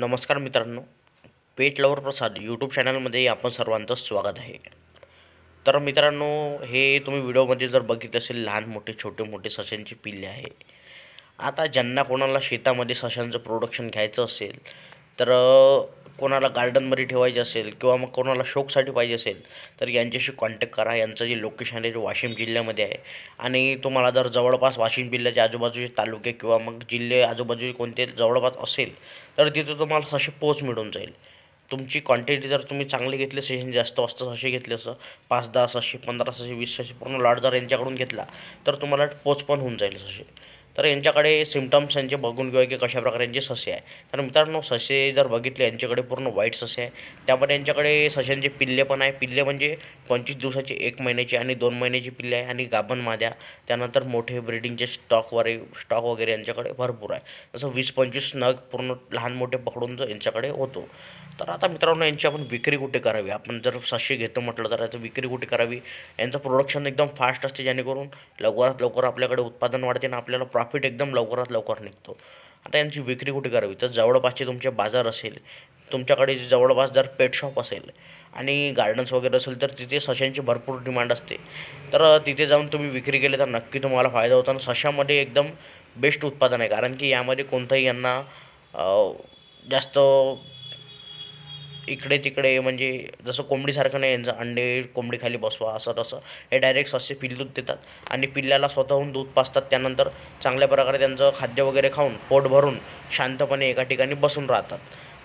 नमस्कार मित्रांनो पेट लवर प्रसाद यूट्यूब चॅनलमध्ये आपण सर्वांचं स्वागत आहे तर मित्रांनो हे तुम्ही व्हिडिओमध्ये जर बघितलं असेल लहान मोठे छोटे मोठे सशांची पिल्ले आहे आता ज्यांना कोणाला शेतामध्ये सशांचं प्रोडक्शन घ्यायचं असेल तर कोणाला गार्डनमध्ये ठेवायचे असेल किंवा मग कोणाला शोकसाठी पाहिजे असेल तर यांच्याशी कॉन्टॅक्ट करा यांचं जे लोकेशन आहे ते वाशिम जिल्ह्यामध्ये आहे आणि तुम्हाला जर जवळपास वाशिम जिल्ह्याच्या आजूबाजूचे तालुके किंवा मग जिल्हे आजूबाजूचे कोणते जवळपास असेल तर तिथे तुम्हाला तशी पोच मिळून जाईल तुमची क्वांटिटी जर तुम्ही चांगली घेतली सेशन जास्त वाजता असे घेतले असं पाच दहा सहाशे पंधरा सहाशे वीस सहाशे पूर्ण लाडदार जर यांच्याकडून घेतला तर तुम्हाला पोच पण होऊन जाईल असे तर यांच्याकडे सिमटम्स यांचे बघून घेऊया की कशा प्रकारे यांचे ससे आहे तर मित्रांनो ससे जर बघितले यांच्याकडे पूर्ण वाईट ससे आहे त्यामध्ये यांच्याकडे सस्यांचे पिल्ले पण आहे पिल्ले म्हणजे पंचवीस दिवसाचे एक महिन्याचे आणि दोन महिन्याचे पिल्ले आहे आणि गाभण माद्या त्यानंतर मोठे ब्रिडिंगचे स्टॉक वगैरे स्टॉक वगैरे यांच्याकडे भरपूर आहे जसं वीस पंचवीस नग पूर्ण लहान मोठे पकडून यांच्याकडे होतो तर आता मित्रांनो यांची आपण विक्री कुठे करावी आपण जर ससे घेतो म्हटलं तर याचं विक्री कुठे करावी यांचं प्रोडक्शन एकदम फास्ट असते जेणेकरून लवकरात लवकर आपल्याकडे उत्पादन वाढते आणि आपल्याला प्रॉफिट प्रॉफिट एकदम लवकरात लवकर निघतो आता यांची विक्री कुठे करावी तर जवळपासचे तुमचे बाजार असेल तुमच्याकडे जवळपास जर पेट शॉप असेल आणि गार्डन्स वगैरे असेल तर तिथे सशांची भरपूर डिमांड असते तर तिथे जाऊन तुम्ही विक्री केली तर नक्की तुम्हाला फायदा होतो आणि सशामध्ये एकदम बेस्ट उत्पादन आहे कारण की यामध्ये कोणताही यांना जास्त इकडे तिकडे म्हणजे जसं कोंबडीसारखं नाही यांचं अंडे कोंबडी खाली बसवा असं तसं हे डायरेक्ट पिल दूध देतात आणि पिल्ल्याला स्वतःहून दूध पाजतात त्यानंतर चांगल्या प्रकारे त्यांचं खाद्य वगैरे खाऊन पोट भरून शांतपणे एका ठिकाणी बसून राहतात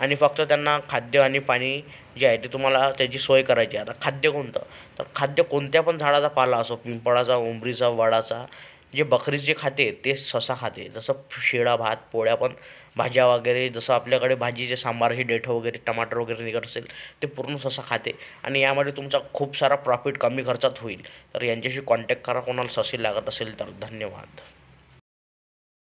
आणि फक्त त्यांना खाद्य आणि पाणी जे आहे ते तुम्हाला त्याची सोय करायची आता खाद्य कोणतं तर खाद्य कोणत्या पण झाडाचा पाला असो पिंपळाचा उंबरीचा वडाचा जे बकरी जे खाते ते ससा खाते जसं शिळा भात पोळ्या पण भाज्या वगैरे जसं आपल्याकडे भाजीचे जे देठं वगैरे टमाटर वगैरे निघत असेल ते पूर्ण ससा खाते आणि यामध्ये तुमचा खूप सारा प्रॉफिट कमी खर्चात होईल तर यांच्याशी कॉन्टॅक्ट करा कोणाला ससे लागत असेल तर धन्यवाद